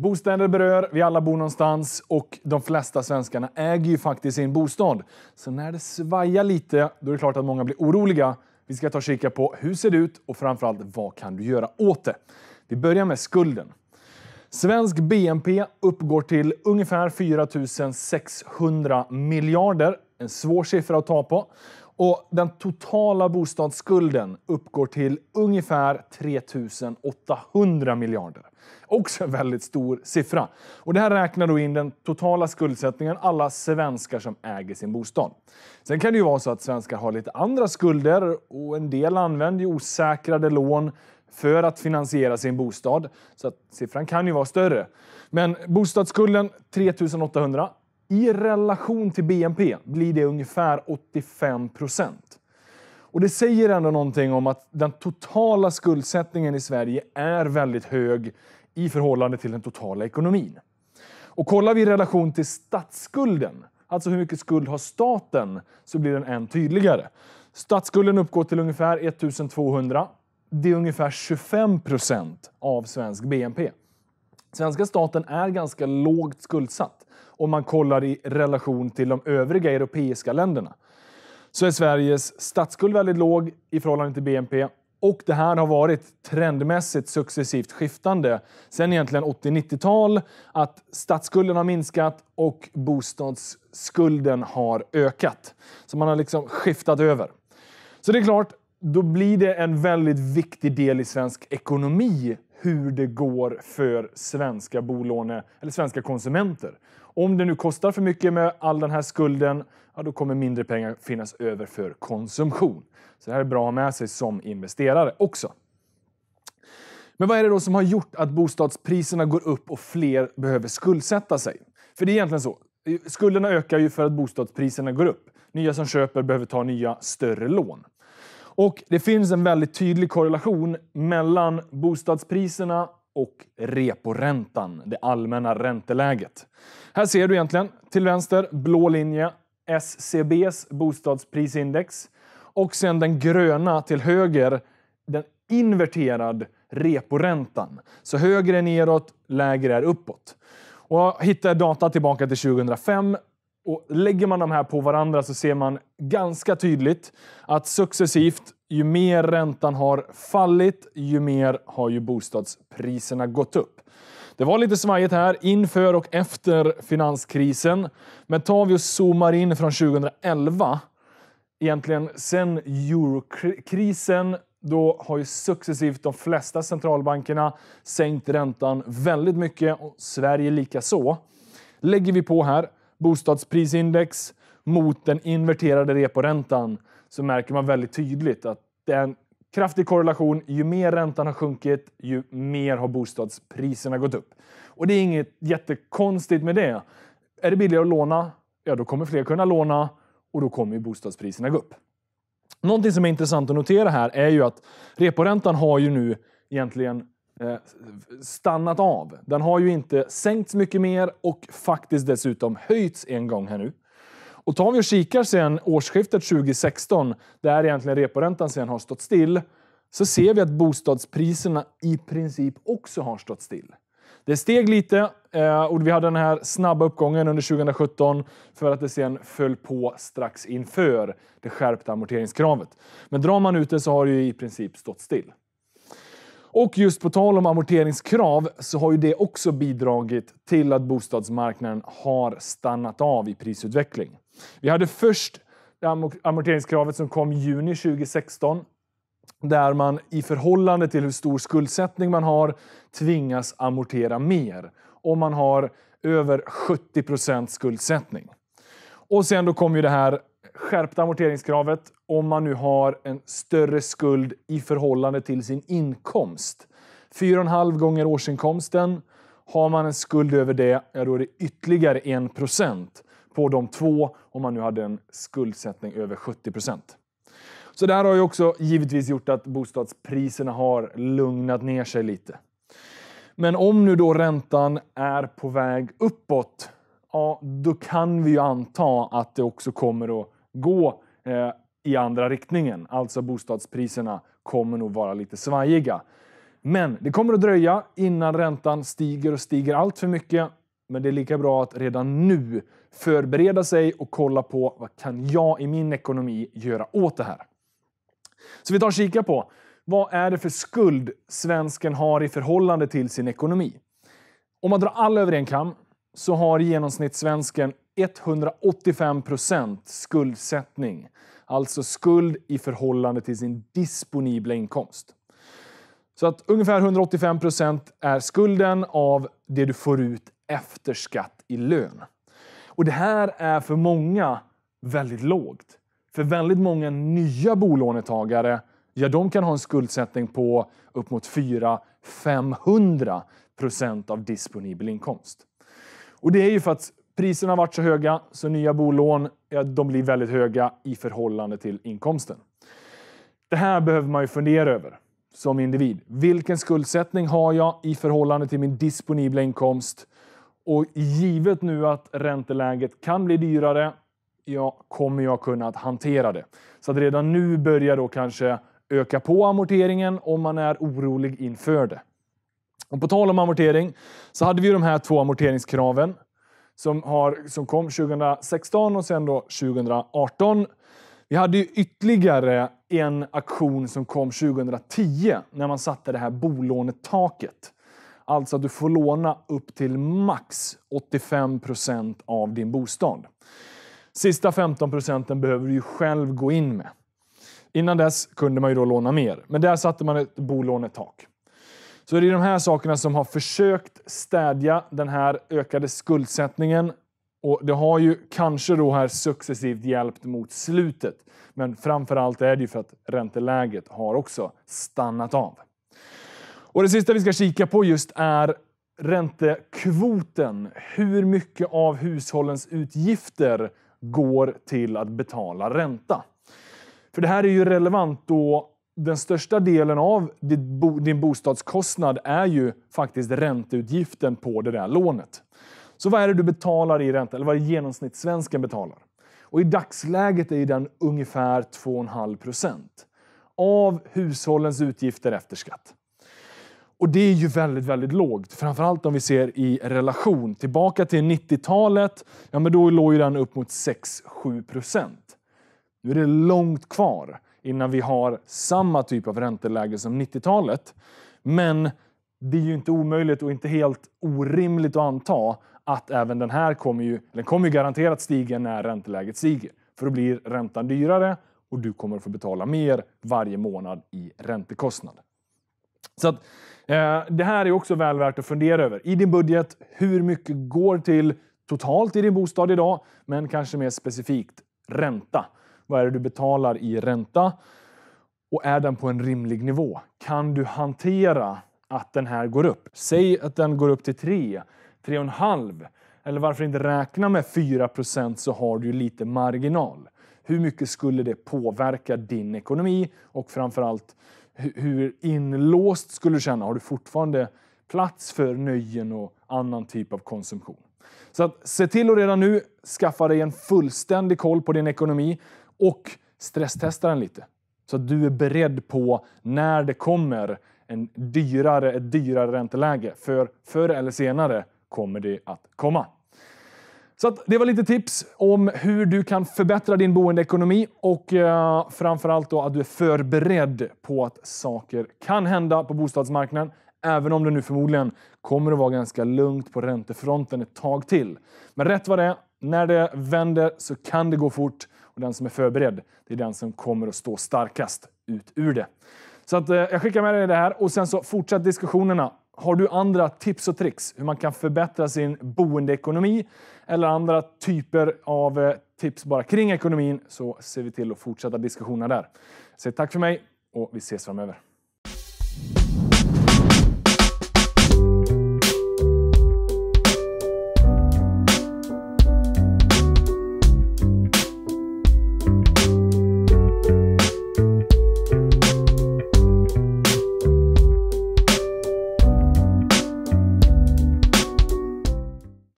Bostäder berör, vi alla bor någonstans och de flesta svenskarna äger ju faktiskt sin bostad. Så när det svajar lite, då är det klart att många blir oroliga. Vi ska ta och kika på hur det ser ut och framförallt vad kan du göra åt det? Vi börjar med skulden. Svensk BNP uppgår till ungefär 4 600 miljarder. En svår siffra att ta på. Och den totala bostadsskulden uppgår till ungefär 3 800 miljarder. Också en väldigt stor siffra. Och det här räknar då in den totala skuldsättningen, alla svenskar som äger sin bostad. Sen kan det ju vara så att svenskar har lite andra skulder och en del använder osäkrade lån för att finansiera sin bostad. Så att siffran kan ju vara större. Men bostadsskulden 3 800 i relation till BNP blir det ungefär 85 procent. Och det säger ändå någonting om att den totala skuldsättningen i Sverige är väldigt hög i förhållande till den totala ekonomin. Och kollar vi i relation till statsskulden, alltså hur mycket skuld har staten, så blir den än tydligare. Statsskulden uppgår till ungefär 1200. Det är ungefär 25 procent av svensk BNP. Svenska staten är ganska lågt skuldsatt om man kollar i relation till de övriga europeiska länderna, så är Sveriges statsskuld väldigt låg i förhållande till BNP. Och det här har varit trendmässigt successivt skiftande sen egentligen 80-90-tal. Att statsskulden har minskat och bostadsskulden har ökat. Så man har liksom skiftat över. Så det är klart, då blir det en väldigt viktig del i svensk ekonomi hur det går för svenska bolåne eller svenska konsumenter. Om det nu kostar för mycket med all den här skulden, ja, då kommer mindre pengar finnas över för konsumtion. Så det här är bra att ha med sig som investerare också. Men vad är det då som har gjort att bostadspriserna går upp och fler behöver skuldsätta sig? För det är egentligen så. Skulderna ökar ju för att bostadspriserna går upp. Nya som köper behöver ta nya större lån. Och det finns en väldigt tydlig korrelation mellan bostadspriserna och reporäntan, det allmänna ränteläget. Här ser du egentligen till vänster blå linje SCBs bostadsprisindex och sen den gröna till höger den inverterad reporäntan. Så högre är neråt, lägre är uppåt. Och hittar data tillbaka till 2005 och lägger man de här på varandra så ser man ganska tydligt att successivt, ju mer räntan har fallit, ju mer har ju bostadspriserna gått upp. Det var lite svajigt här inför och efter finanskrisen. Men tar vi och zoomar in från 2011, egentligen sen eurokrisen, då har ju successivt de flesta centralbankerna sänkt räntan väldigt mycket och Sverige lika så. Lägger vi på här bostadsprisindex mot den inverterade reporäntan så märker man väldigt tydligt att det är en kraftig korrelation. Ju mer räntan har sjunkit, ju mer har bostadspriserna gått upp. Och det är inget jättekonstigt med det. Är det billigare att låna, ja då kommer fler kunna låna och då kommer ju bostadspriserna gå upp. Någonting som är intressant att notera här är ju att reporäntan har ju nu egentligen Eh, stannat av. Den har ju inte sänkts mycket mer och faktiskt dessutom höjts en gång här nu. Och tar vi och kikar sen årsskiftet 2016, där egentligen reporäntan sen har stått still, så ser vi att bostadspriserna i princip också har stått still. Det steg lite eh, och vi hade den här snabba uppgången under 2017 för att det sen föll på strax inför det skärpta amorteringskravet. Men drar man ut det så har det ju i princip stått still. Och just på tal om amorteringskrav så har ju det också bidragit till att bostadsmarknaden har stannat av i prisutveckling. Vi hade först amorteringskravet som kom i juni 2016 där man i förhållande till hur stor skuldsättning man har tvingas amortera mer om man har över 70 skuldsättning. Och sen då kom ju det här skärpta amorteringskravet om man nu har en större skuld i förhållande till sin inkomst. 4,5 gånger årsinkomsten. Har man en skuld över det, ja då är det ytterligare 1 på de två om man nu hade en skuldsättning över 70 Så det här har ju också givetvis gjort att bostadspriserna har lugnat ner sig lite. Men om nu då räntan är på väg uppåt, ja, då kan vi ju anta att det också kommer att gå eh, i andra riktningen. Alltså bostadspriserna kommer nog vara lite svajiga. Men det kommer att dröja innan räntan stiger och stiger allt för mycket. Men det är lika bra att redan nu förbereda sig och kolla på vad kan jag i min ekonomi göra åt det här? Så vi tar och kika på vad är det för skuld svensken har i förhållande till sin ekonomi? Om man drar alla över en kam så har genomsnittssvensken 185 procent skuldsättning. Alltså skuld i förhållande till sin disponibla inkomst. Så att ungefär 185 procent är skulden av det du får ut efter skatt i lön. Och det här är för många väldigt lågt. För väldigt många nya bolånetagare, ja de kan ha en skuldsättning på upp mot 400-500 procent av disponibel inkomst. Och det är ju för att Priserna har varit så höga så nya bolån ja, de blir väldigt höga i förhållande till inkomsten. Det här behöver man ju fundera över som individ. Vilken skuldsättning har jag i förhållande till min disponibla inkomst? Och givet nu att ränteläget kan bli dyrare, ja, kommer jag kunna att hantera det? Så att redan nu börjar då kanske öka på amorteringen om man är orolig inför det. Och på tal om amortering så hade vi de här två amorteringskraven som, har, som kom 2016 och sen då 2018. Vi hade ju ytterligare en aktion som kom 2010 när man satte det här bolånetaket. Alltså att du får låna upp till max 85 av din bostad. Sista 15 behöver du ju själv gå in med. Innan dess kunde man ju då låna mer, men där satte man ett bolånetak. Så är det de här sakerna som har försökt städja den här ökade skuldsättningen. Och det har ju kanske då här successivt hjälpt mot slutet. Men framför allt är det ju för att ränteläget har också stannat av. Och Det sista vi ska kika på just är räntekvoten. Hur mycket av hushållens utgifter går till att betala ränta? För det här är ju relevant då den största delen av din bostadskostnad är ju faktiskt ränteutgiften på det där lånet. Så vad är det du betalar i ränta, eller vad är det genomsnittssvensken betalar? Och I dagsläget är den ungefär 2,5 procent av hushållens utgifter efter skatt. Och det är ju väldigt, väldigt lågt. Framförallt om vi ser i relation. Tillbaka till 90-talet, ja men då låg den upp mot 6-7 procent. Nu är det långt kvar innan vi har samma typ av ränteläge som 90-talet. Men det är ju inte omöjligt och inte helt orimligt att anta att även den här kommer ju, den kommer ju garanterat stiga när ränteläget stiger. För då blir räntan dyrare och du kommer att få betala mer varje månad i räntekostnad. Så att, eh, det här är också väl värt att fundera över. I din budget, hur mycket går till totalt i din bostad idag? Men kanske mer specifikt ränta. Vad är det du betalar i ränta? Och är den på en rimlig nivå? Kan du hantera att den här går upp? Säg att den går upp till 3, 3,5 eller varför inte räkna med 4 så har du lite marginal. Hur mycket skulle det påverka din ekonomi och framförallt hur inlåst skulle du känna? Har du fortfarande plats för nöjen och annan typ av konsumtion? Så att, se till att redan nu skaffa dig en fullständig koll på din ekonomi och stresstesta den lite. Så att du är beredd på när det kommer en dyrare, ett dyrare ränteläge. För förr eller senare kommer det att komma. Så det var lite tips om hur du kan förbättra din boendeekonomi och eh, framförallt då att du är förberedd på att saker kan hända på bostadsmarknaden. Även om det nu förmodligen kommer att vara ganska lugnt på räntefronten ett tag till. Men rätt vad det är, när det vänder så kan det gå fort och den som är förberedd, det är den som kommer att stå starkast ut ur det. Så att, eh, jag skickar med dig det här och sen så fortsätt diskussionerna. Har du andra tips och tricks hur man kan förbättra sin boendeekonomi eller andra typer av eh, tips bara kring ekonomin så ser vi till att fortsätta diskussionerna där. Säg tack för mig och vi ses framöver.